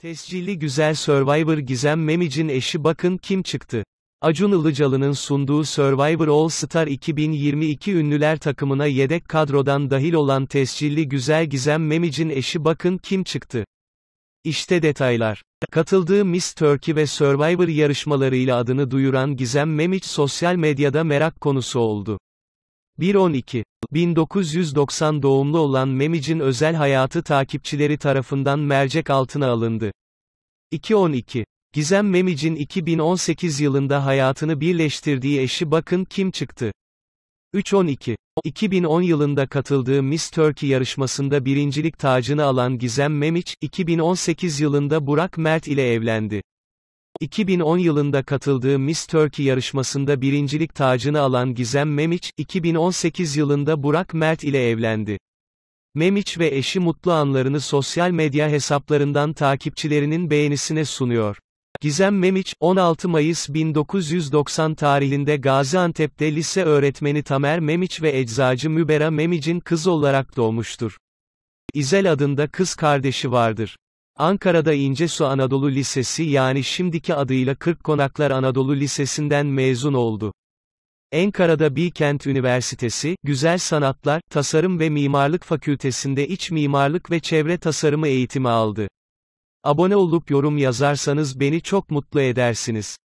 Tescilli güzel Survivor Gizem Memic'in eşi bakın kim çıktı. Acun Ilıcalı'nın sunduğu Survivor All Star 2022 ünlüler takımına yedek kadrodan dahil olan tescilli güzel Gizem Memic'in eşi bakın kim çıktı. İşte detaylar. Katıldığı Miss Turkey ve Survivor yarışmalarıyla adını duyuran Gizem Memic sosyal medyada merak konusu oldu. 1.12 1990 doğumlu olan Memic'in özel hayatı takipçileri tarafından mercek altına alındı. 212. Gizem Memic'in 2018 yılında hayatını birleştirdiği eşi Bakın Kim çıktı. 312. 2010 yılında katıldığı Miss Turkey yarışmasında birincilik tacını alan Gizem Memiç, 2018 yılında Burak Mert ile evlendi. 2010 yılında katıldığı Miss Turkey yarışmasında birincilik tacını alan Gizem Memiç, 2018 yılında Burak Mert ile evlendi. Memiç ve eşi mutlu anlarını sosyal medya hesaplarından takipçilerinin beğenisine sunuyor. Gizem Memiç, 16 Mayıs 1990 tarihinde Gaziantep'te lise öğretmeni Tamer Memiç ve eczacı Mübera Memiç'in kız olarak doğmuştur. İzel adında kız kardeşi vardır. Ankara'da İnce Su Anadolu Lisesi yani şimdiki adıyla 40 Konaklar Anadolu Lisesi'nden mezun oldu. Ankara'da Bilkent Üniversitesi, Güzel Sanatlar, Tasarım ve Mimarlık Fakültesinde İç Mimarlık ve Çevre Tasarımı eğitimi aldı. Abone olup yorum yazarsanız beni çok mutlu edersiniz.